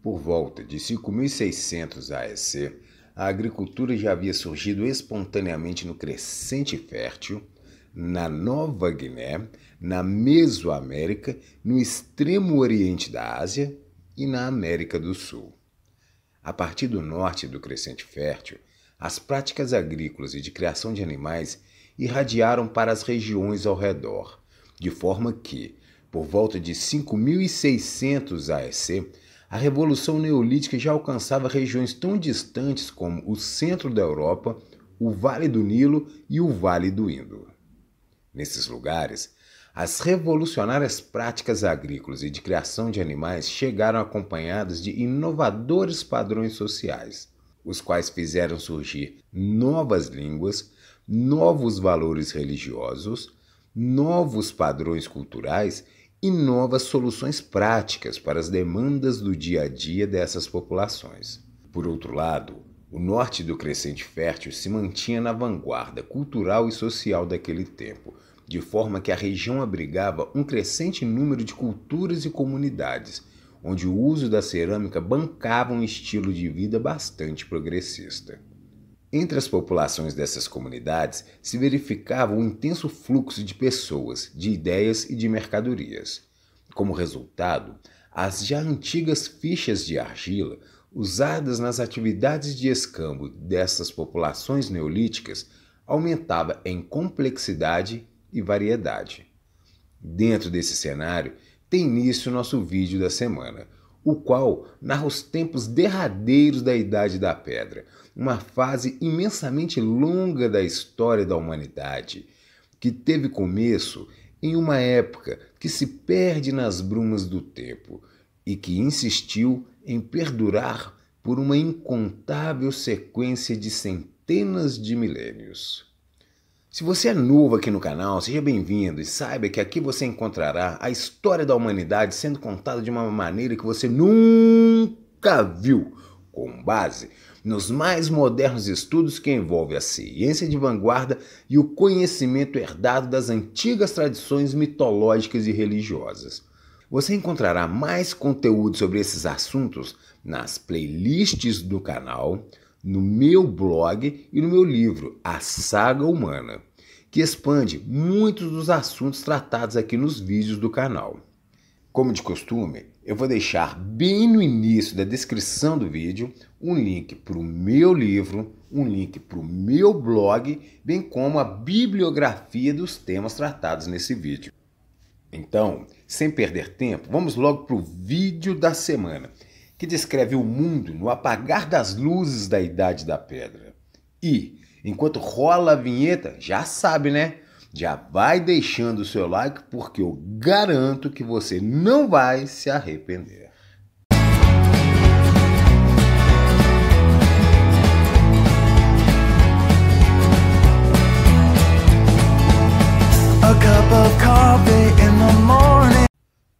Por volta de 5.600 AEC, a agricultura já havia surgido espontaneamente no Crescente Fértil, na Nova Guiné, na Mesoamérica, no extremo oriente da Ásia e na América do Sul. A partir do norte do Crescente Fértil, as práticas agrícolas e de criação de animais irradiaram para as regiões ao redor, de forma que, por volta de 5.600 AEC, a Revolução Neolítica já alcançava regiões tão distantes como o centro da Europa, o Vale do Nilo e o Vale do Indo. Nesses lugares, as revolucionárias práticas agrícolas e de criação de animais chegaram acompanhadas de inovadores padrões sociais, os quais fizeram surgir novas línguas, novos valores religiosos, novos padrões culturais e novas soluções práticas para as demandas do dia a dia dessas populações. Por outro lado, o norte do crescente fértil se mantinha na vanguarda cultural e social daquele tempo, de forma que a região abrigava um crescente número de culturas e comunidades, onde o uso da cerâmica bancava um estilo de vida bastante progressista. Entre as populações dessas comunidades se verificava um intenso fluxo de pessoas, de ideias e de mercadorias. Como resultado, as já antigas fichas de argila usadas nas atividades de escambo dessas populações neolíticas aumentava em complexidade e variedade. Dentro desse cenário, tem início o nosso vídeo da semana o qual narra os tempos derradeiros da Idade da Pedra, uma fase imensamente longa da história da humanidade, que teve começo em uma época que se perde nas brumas do tempo e que insistiu em perdurar por uma incontável sequência de centenas de milênios. Se você é novo aqui no canal, seja bem-vindo e saiba que aqui você encontrará a história da humanidade sendo contada de uma maneira que você nunca viu, com base nos mais modernos estudos que envolvem a ciência de vanguarda e o conhecimento herdado das antigas tradições mitológicas e religiosas. Você encontrará mais conteúdo sobre esses assuntos nas playlists do canal, no meu blog e no meu livro A Saga Humana que expande muitos dos assuntos tratados aqui nos vídeos do canal. Como de costume, eu vou deixar bem no início da descrição do vídeo um link para o meu livro, um link para o meu blog, bem como a bibliografia dos temas tratados nesse vídeo. Então, sem perder tempo, vamos logo para o vídeo da semana, que descreve o mundo no apagar das luzes da Idade da Pedra. E, Enquanto rola a vinheta, já sabe, né? Já vai deixando o seu like porque eu garanto que você não vai se arrepender.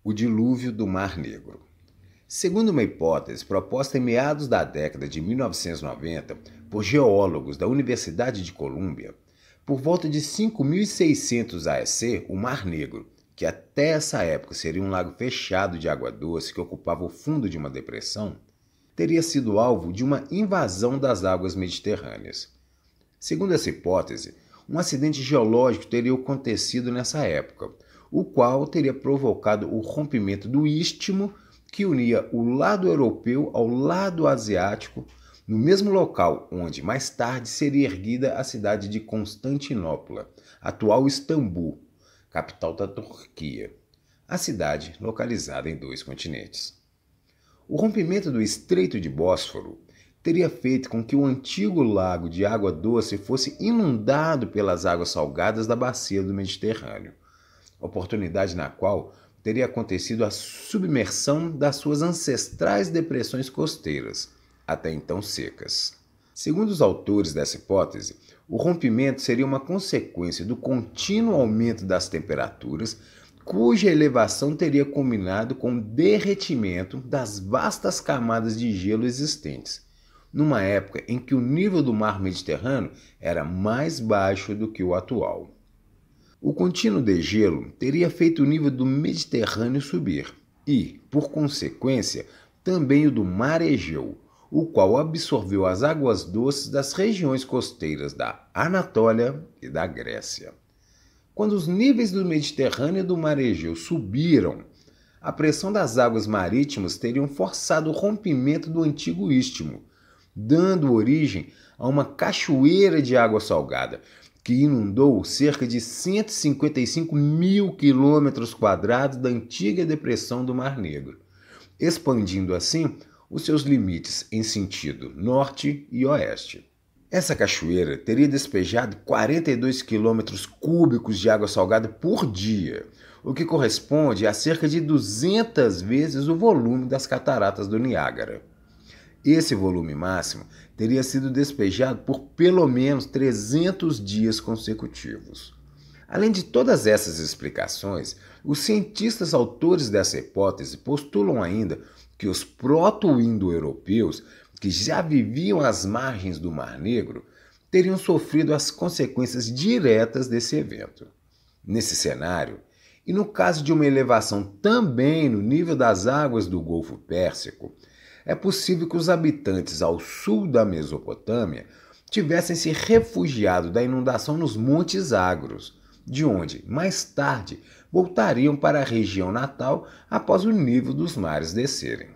O dilúvio do Mar Negro. Segundo uma hipótese proposta em meados da década de 1990 por geólogos da Universidade de Colômbia, por volta de 5.600 AEC, o Mar Negro, que até essa época seria um lago fechado de água doce que ocupava o fundo de uma depressão, teria sido alvo de uma invasão das águas mediterrâneas. Segundo essa hipótese, um acidente geológico teria acontecido nessa época, o qual teria provocado o rompimento do istmo que unia o lado europeu ao lado asiático, no mesmo local onde mais tarde seria erguida a cidade de Constantinopla, atual Istambul, capital da Turquia. A cidade localizada em dois continentes. O rompimento do Estreito de Bósforo teria feito com que o antigo lago de água doce fosse inundado pelas águas salgadas da bacia do Mediterrâneo, oportunidade na qual teria acontecido a submersão das suas ancestrais depressões costeiras, até então secas. Segundo os autores dessa hipótese, o rompimento seria uma consequência do contínuo aumento das temperaturas, cuja elevação teria combinado com o derretimento das vastas camadas de gelo existentes, numa época em que o nível do mar Mediterrâneo era mais baixo do que o atual. O contínuo degelo teria feito o nível do Mediterrâneo subir e, por consequência, também o do Mar Egeu, o qual absorveu as águas doces das regiões costeiras da Anatólia e da Grécia. Quando os níveis do Mediterrâneo e do Mar Egeu subiram, a pressão das águas marítimas teria forçado o rompimento do antigo istmo, dando origem a uma cachoeira de água salgada, que inundou cerca de 155 mil quilômetros quadrados da antiga depressão do Mar Negro, expandindo assim os seus limites em sentido norte e oeste. Essa cachoeira teria despejado 42 quilômetros cúbicos de água salgada por dia, o que corresponde a cerca de 200 vezes o volume das cataratas do Niágara. Esse volume máximo teria sido despejado por pelo menos 300 dias consecutivos. Além de todas essas explicações, os cientistas autores dessa hipótese postulam ainda que os proto-indo-europeus, que já viviam às margens do Mar Negro, teriam sofrido as consequências diretas desse evento. Nesse cenário, e no caso de uma elevação também no nível das águas do Golfo Pérsico, é possível que os habitantes ao sul da Mesopotâmia tivessem se refugiado da inundação nos Montes Agros, de onde, mais tarde, voltariam para a região natal após o nível dos mares descerem.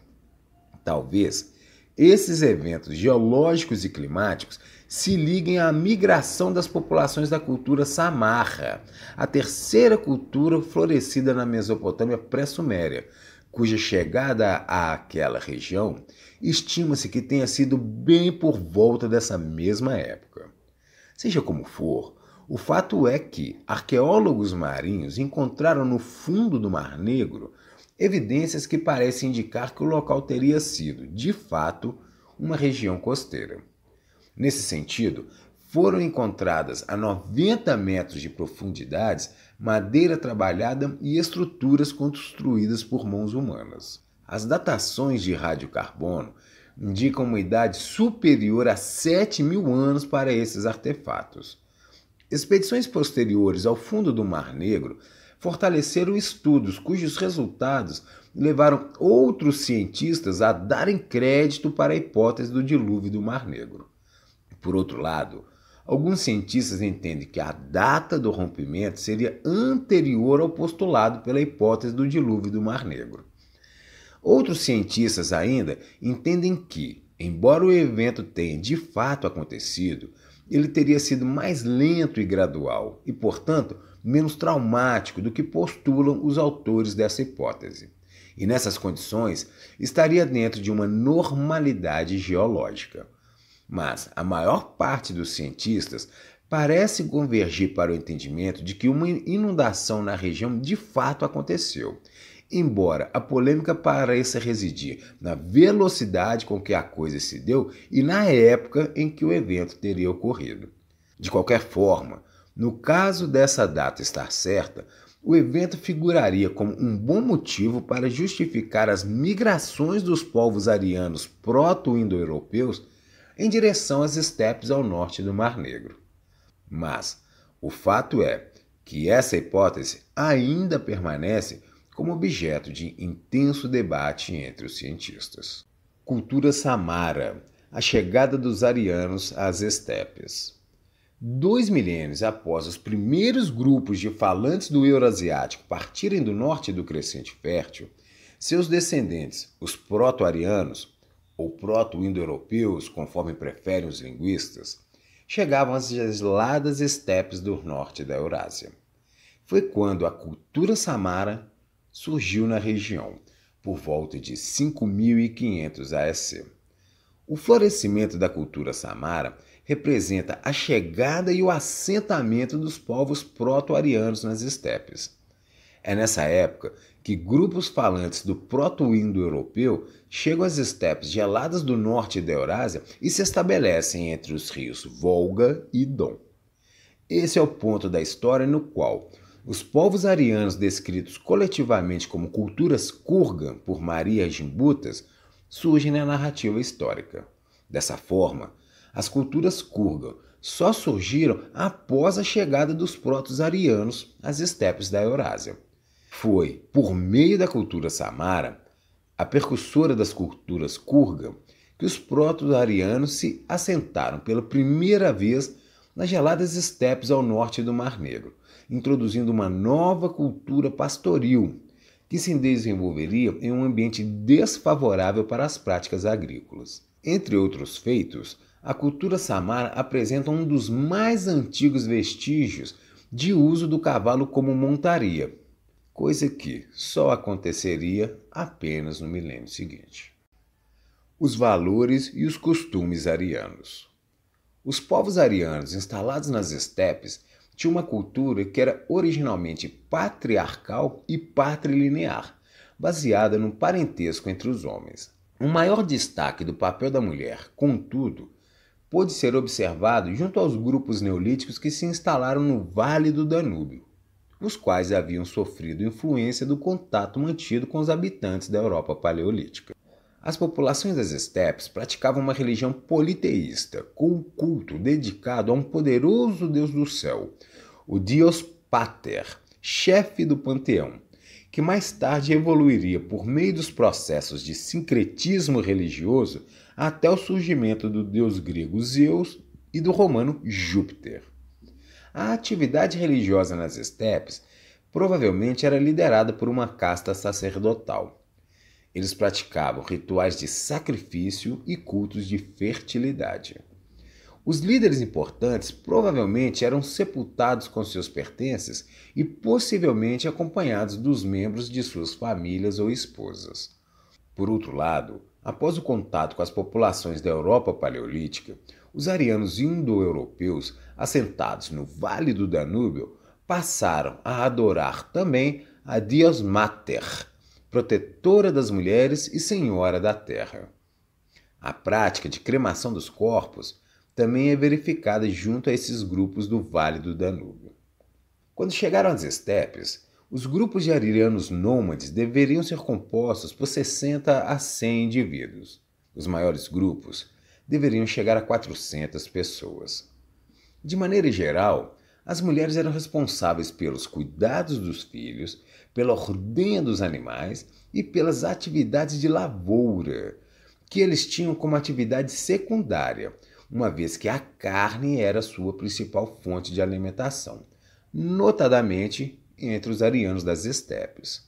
Talvez esses eventos geológicos e climáticos se liguem à migração das populações da cultura samarra, a terceira cultura florescida na Mesopotâmia pré-suméria, cuja chegada àquela região estima-se que tenha sido bem por volta dessa mesma época. Seja como for, o fato é que arqueólogos marinhos encontraram no fundo do Mar Negro evidências que parecem indicar que o local teria sido, de fato, uma região costeira. Nesse sentido, foram encontradas a 90 metros de profundidades madeira trabalhada e estruturas construídas por mãos humanas. As datações de radiocarbono indicam uma idade superior a 7 mil anos para esses artefatos. Expedições posteriores ao fundo do Mar Negro fortaleceram estudos cujos resultados levaram outros cientistas a darem crédito para a hipótese do dilúvio do Mar Negro. Por outro lado, Alguns cientistas entendem que a data do rompimento seria anterior ao postulado pela hipótese do dilúvio do Mar Negro. Outros cientistas ainda entendem que, embora o evento tenha de fato acontecido, ele teria sido mais lento e gradual e, portanto, menos traumático do que postulam os autores dessa hipótese. E nessas condições, estaria dentro de uma normalidade geológica. Mas a maior parte dos cientistas parece convergir para o entendimento de que uma inundação na região de fato aconteceu. Embora a polêmica pareça residir na velocidade com que a coisa se deu e na época em que o evento teria ocorrido. De qualquer forma, no caso dessa data estar certa, o evento figuraria como um bom motivo para justificar as migrações dos povos arianos proto-indo-europeus em direção às estepes ao norte do Mar Negro. Mas o fato é que essa hipótese ainda permanece como objeto de intenso debate entre os cientistas. Cultura Samara A chegada dos arianos às estepes. Dois milênios após os primeiros grupos de falantes do Euroasiático partirem do norte do crescente fértil, seus descendentes, os proto-arianos, ou proto-indo-europeus, conforme preferem os linguistas, chegavam às geladas estepes do norte da Eurásia. Foi quando a cultura samara surgiu na região, por volta de 5.500 AEC. O florescimento da cultura samara representa a chegada e o assentamento dos povos proto-arianos nas estepes. É nessa época que grupos falantes do proto-indo-europeu chegam às estepes geladas do norte da Eurásia e se estabelecem entre os rios Volga e Don. Esse é o ponto da história no qual os povos arianos descritos coletivamente como culturas kurgan por Maria Gimbutas surgem na narrativa histórica. Dessa forma, as culturas kurgan só surgiram após a chegada dos protos-arianos às estepes da Eurásia foi, por meio da cultura samara, a precursora das culturas kurga, que os proto-arianos se assentaram pela primeira vez nas geladas estepes ao norte do Mar Negro, introduzindo uma nova cultura pastoril que se desenvolveria em um ambiente desfavorável para as práticas agrícolas. Entre outros feitos, a cultura samara apresenta um dos mais antigos vestígios de uso do cavalo como montaria, coisa que só aconteceria apenas no milênio seguinte. Os valores e os costumes arianos. Os povos arianos instalados nas estepes tinham uma cultura que era originalmente patriarcal e patrilinear, baseada no parentesco entre os homens. Um maior destaque do papel da mulher, contudo, pôde ser observado junto aos grupos neolíticos que se instalaram no Vale do Danúbio, os quais haviam sofrido influência do contato mantido com os habitantes da Europa paleolítica. As populações das estepes praticavam uma religião politeísta, com um culto dedicado a um poderoso deus do céu, o Dios Pater, chefe do panteão, que mais tarde evoluiria por meio dos processos de sincretismo religioso até o surgimento do deus grego Zeus e do romano Júpiter. A atividade religiosa nas estepes provavelmente era liderada por uma casta sacerdotal. Eles praticavam rituais de sacrifício e cultos de fertilidade. Os líderes importantes provavelmente eram sepultados com seus pertences e possivelmente acompanhados dos membros de suas famílias ou esposas. Por outro lado, após o contato com as populações da Europa paleolítica, os arianos indo-europeus assentados no vale do Danúbio, passaram a adorar também a Dios Mater, protetora das mulheres e senhora da terra. A prática de cremação dos corpos também é verificada junto a esses grupos do Vale do Danúbio. Quando chegaram às estepes, os grupos de aririanos nômades deveriam ser compostos por 60 a 100 indivíduos. Os maiores grupos deveriam chegar a 400 pessoas. De maneira geral, as mulheres eram responsáveis pelos cuidados dos filhos, pela ordenha dos animais e pelas atividades de lavoura, que eles tinham como atividade secundária, uma vez que a carne era sua principal fonte de alimentação, notadamente entre os arianos das estepes.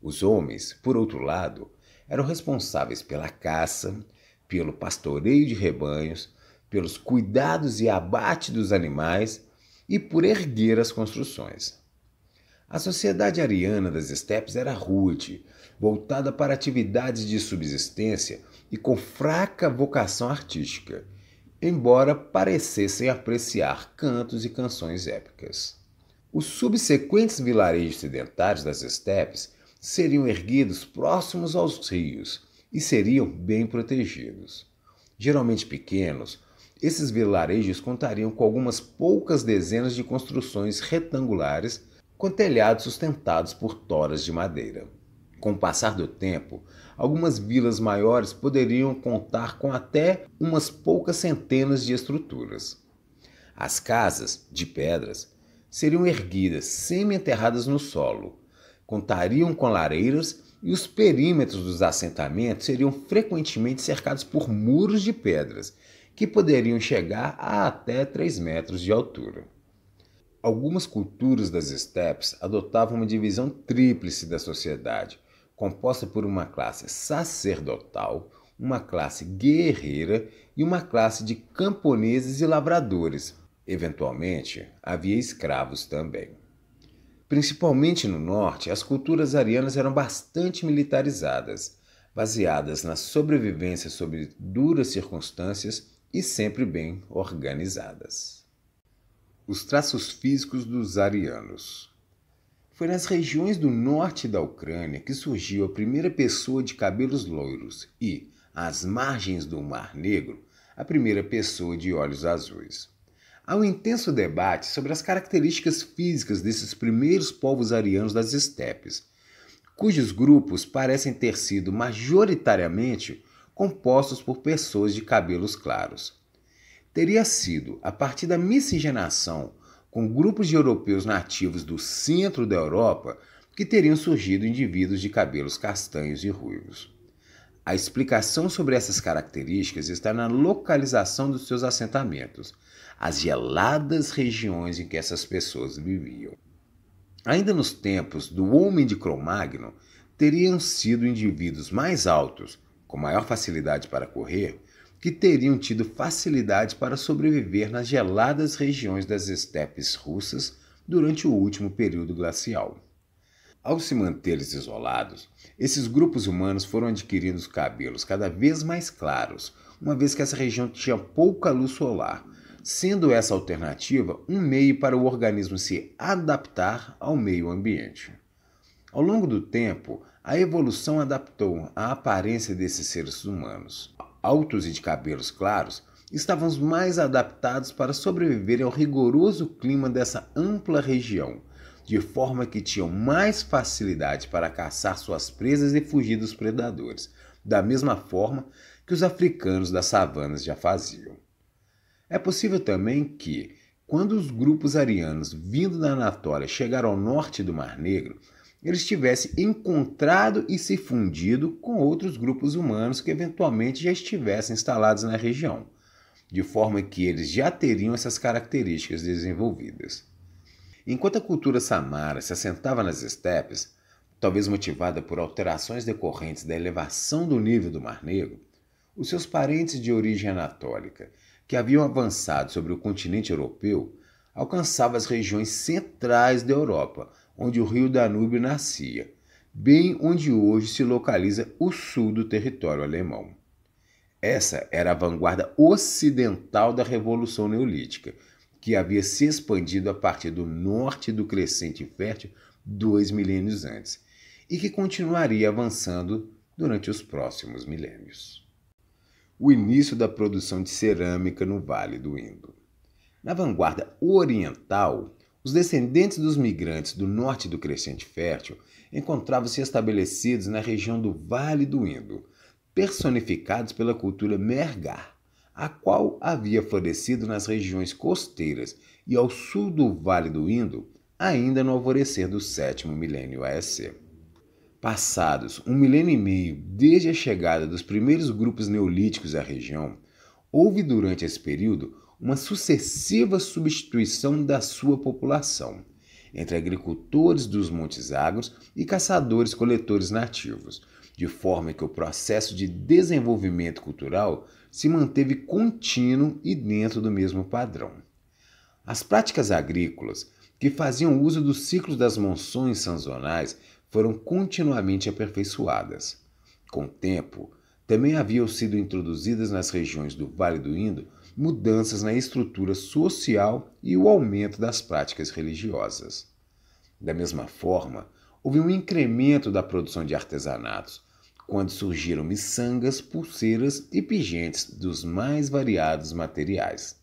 Os homens, por outro lado, eram responsáveis pela caça, pelo pastoreio de rebanhos, pelos cuidados e abate dos animais e por erguer as construções. A sociedade ariana das estepes era rude, voltada para atividades de subsistência e com fraca vocação artística, embora parecessem apreciar cantos e canções épicas. Os subsequentes vilarejos sedentários das estepes seriam erguidos próximos aos rios e seriam bem protegidos. Geralmente pequenos, esses vilarejos contariam com algumas poucas dezenas de construções retangulares com telhados sustentados por toras de madeira. Com o passar do tempo, algumas vilas maiores poderiam contar com até umas poucas centenas de estruturas. As casas, de pedras, seriam erguidas, semi-enterradas no solo, contariam com lareiras e os perímetros dos assentamentos seriam frequentemente cercados por muros de pedras que poderiam chegar a até 3 metros de altura. Algumas culturas das estepes adotavam uma divisão tríplice da sociedade, composta por uma classe sacerdotal, uma classe guerreira e uma classe de camponeses e lavradores. Eventualmente, havia escravos também. Principalmente no norte, as culturas arianas eram bastante militarizadas, baseadas na sobrevivência sob duras circunstâncias e sempre bem organizadas. Os traços físicos dos arianos. Foi nas regiões do norte da Ucrânia que surgiu a primeira pessoa de cabelos loiros e, às margens do Mar Negro, a primeira pessoa de olhos azuis. Há um intenso debate sobre as características físicas desses primeiros povos arianos das estepes, cujos grupos parecem ter sido majoritariamente compostos por pessoas de cabelos claros. Teria sido a partir da miscigenação com grupos de europeus nativos do centro da Europa que teriam surgido indivíduos de cabelos castanhos e ruivos. A explicação sobre essas características está na localização dos seus assentamentos, as geladas regiões em que essas pessoas viviam. Ainda nos tempos do homem de Cromagno, teriam sido indivíduos mais altos, com maior facilidade para correr, que teriam tido facilidade para sobreviver nas geladas regiões das estepes russas durante o último período glacial. Ao se manterem isolados, esses grupos humanos foram adquirindo os cabelos cada vez mais claros, uma vez que essa região tinha pouca luz solar, sendo essa alternativa um meio para o organismo se adaptar ao meio ambiente. Ao longo do tempo, a evolução adaptou a aparência desses seres humanos. Altos e de cabelos claros, estavam mais adaptados para sobreviver ao rigoroso clima dessa ampla região, de forma que tinham mais facilidade para caçar suas presas e fugir dos predadores, da mesma forma que os africanos das savanas já faziam. É possível também que, quando os grupos arianos vindo da Anatólia chegaram ao norte do Mar Negro, eles tivessem encontrado e se fundido com outros grupos humanos que eventualmente já estivessem instalados na região, de forma que eles já teriam essas características desenvolvidas. Enquanto a cultura samara se assentava nas estepes, talvez motivada por alterações decorrentes da elevação do nível do Mar Negro, os seus parentes de origem anatólica, que haviam avançado sobre o continente europeu, alcançavam as regiões centrais da Europa, onde o rio Danúbio nascia, bem onde hoje se localiza o sul do território alemão. Essa era a vanguarda ocidental da Revolução Neolítica, que havia se expandido a partir do norte do crescente fértil dois milênios antes, e que continuaria avançando durante os próximos milênios. O início da produção de cerâmica no Vale do Indo. Na vanguarda oriental, os descendentes dos migrantes do norte do Crescente Fértil encontravam-se estabelecidos na região do Vale do Indo, personificados pela cultura Mergar, a qual havia florescido nas regiões costeiras e ao sul do Vale do Indo, ainda no alvorecer do sétimo milênio AEC. Passados um milênio e meio desde a chegada dos primeiros grupos neolíticos à região, houve durante esse período uma sucessiva substituição da sua população entre agricultores dos montes agros e caçadores-coletores nativos, de forma que o processo de desenvolvimento cultural se manteve contínuo e dentro do mesmo padrão. As práticas agrícolas, que faziam uso dos ciclos das monções sazonais, foram continuamente aperfeiçoadas. Com o tempo, também haviam sido introduzidas nas regiões do Vale do Indo mudanças na estrutura social e o aumento das práticas religiosas. Da mesma forma, houve um incremento da produção de artesanatos, quando surgiram miçangas, pulseiras e pingentes dos mais variados materiais.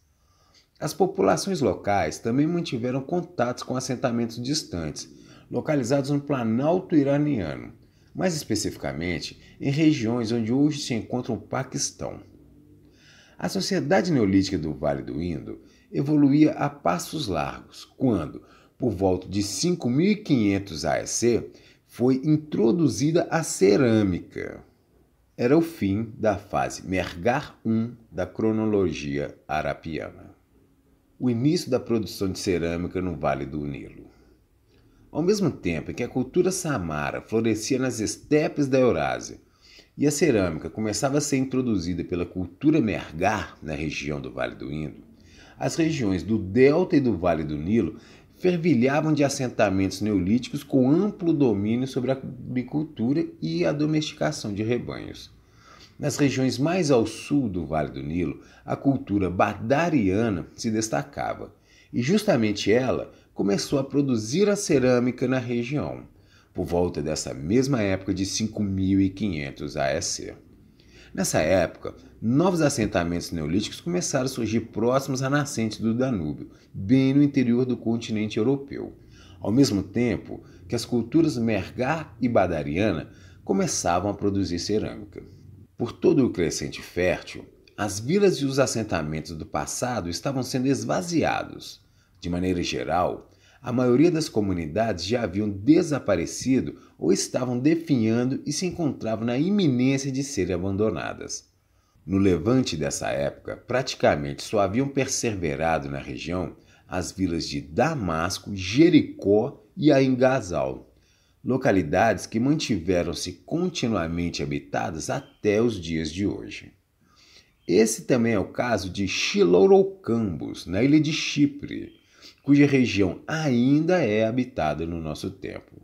As populações locais também mantiveram contatos com assentamentos distantes, localizados no Planalto iraniano, mais especificamente em regiões onde hoje se encontra o Paquistão. A sociedade neolítica do Vale do Indo evoluía a passos largos quando, por volta de 5500 AEC, foi introduzida a cerâmica. Era o fim da fase Mergar I da cronologia arapiana. O início da produção de cerâmica no Vale do Nilo. Ao mesmo tempo em que a cultura samara florescia nas estepes da Eurásia, e a cerâmica começava a ser introduzida pela cultura mergar na região do Vale do Indo, as regiões do Delta e do Vale do Nilo fervilhavam de assentamentos neolíticos com amplo domínio sobre a agricultura e a domesticação de rebanhos. Nas regiões mais ao sul do Vale do Nilo, a cultura badariana se destacava, e justamente ela começou a produzir a cerâmica na região por volta dessa mesma época de 5.500 AEC. Nessa época, novos assentamentos neolíticos começaram a surgir próximos à nascente do Danúbio, bem no interior do continente europeu. Ao mesmo tempo que as culturas Mergá e badariana começavam a produzir cerâmica. Por todo o crescente fértil, as vilas e os assentamentos do passado estavam sendo esvaziados. De maneira geral, a maioria das comunidades já haviam desaparecido ou estavam definhando e se encontravam na iminência de serem abandonadas. No levante dessa época, praticamente só haviam perseverado na região as vilas de Damasco, Jericó e Aingazal, localidades que mantiveram-se continuamente habitadas até os dias de hoje. Esse também é o caso de Chilorocambos, na ilha de Chipre, cuja região ainda é habitada no nosso tempo.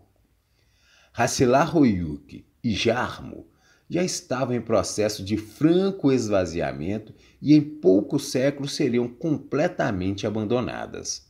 Hassilar-Royuk e Jarmo já estavam em processo de franco esvaziamento e em poucos séculos seriam completamente abandonadas.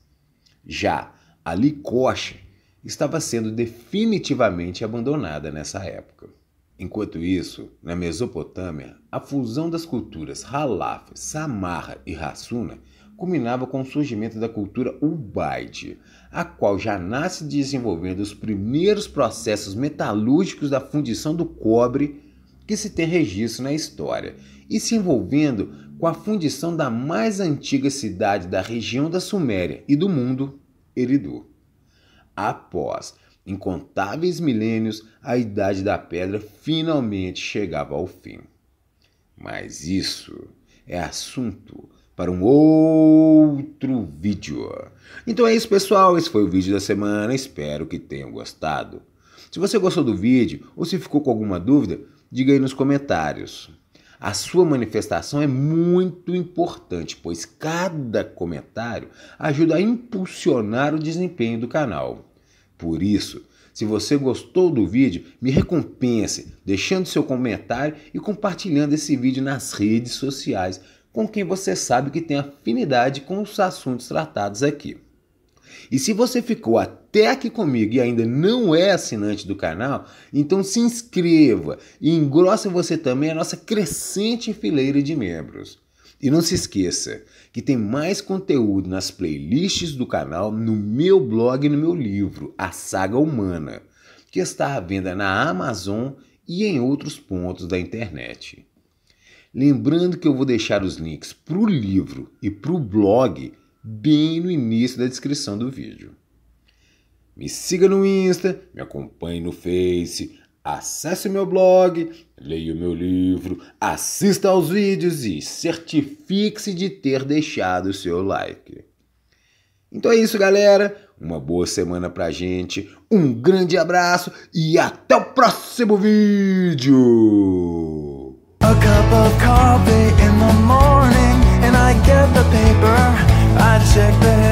Já a Likosh estava sendo definitivamente abandonada nessa época. Enquanto isso, na Mesopotâmia, a fusão das culturas Halaf, Samarra e Hassuna culminava com o surgimento da cultura Ubaide, a qual já nasce desenvolvendo os primeiros processos metalúrgicos da fundição do cobre que se tem registro na história, e se envolvendo com a fundição da mais antiga cidade da região da Suméria e do mundo, Eridu. Após incontáveis milênios, a idade da pedra finalmente chegava ao fim. Mas isso é assunto para um outro vídeo. Então é isso, pessoal. Esse foi o vídeo da semana. Espero que tenham gostado. Se você gostou do vídeo ou se ficou com alguma dúvida, diga aí nos comentários. A sua manifestação é muito importante, pois cada comentário ajuda a impulsionar o desempenho do canal. Por isso, se você gostou do vídeo, me recompense deixando seu comentário e compartilhando esse vídeo nas redes sociais com quem você sabe que tem afinidade com os assuntos tratados aqui. E se você ficou até aqui comigo e ainda não é assinante do canal, então se inscreva e engrosse você também a nossa crescente fileira de membros. E não se esqueça que tem mais conteúdo nas playlists do canal, no meu blog e no meu livro, A Saga Humana, que está à venda na Amazon e em outros pontos da internet. Lembrando que eu vou deixar os links para o livro e para o blog bem no início da descrição do vídeo. Me siga no Insta, me acompanhe no Face, acesse meu blog, leia o meu livro, assista aos vídeos e certifique-se de ter deixado o seu like. Então é isso, galera. Uma boa semana pra gente, um grande abraço e até o próximo vídeo! A cup of coffee in the morning, and I get the paper. I check the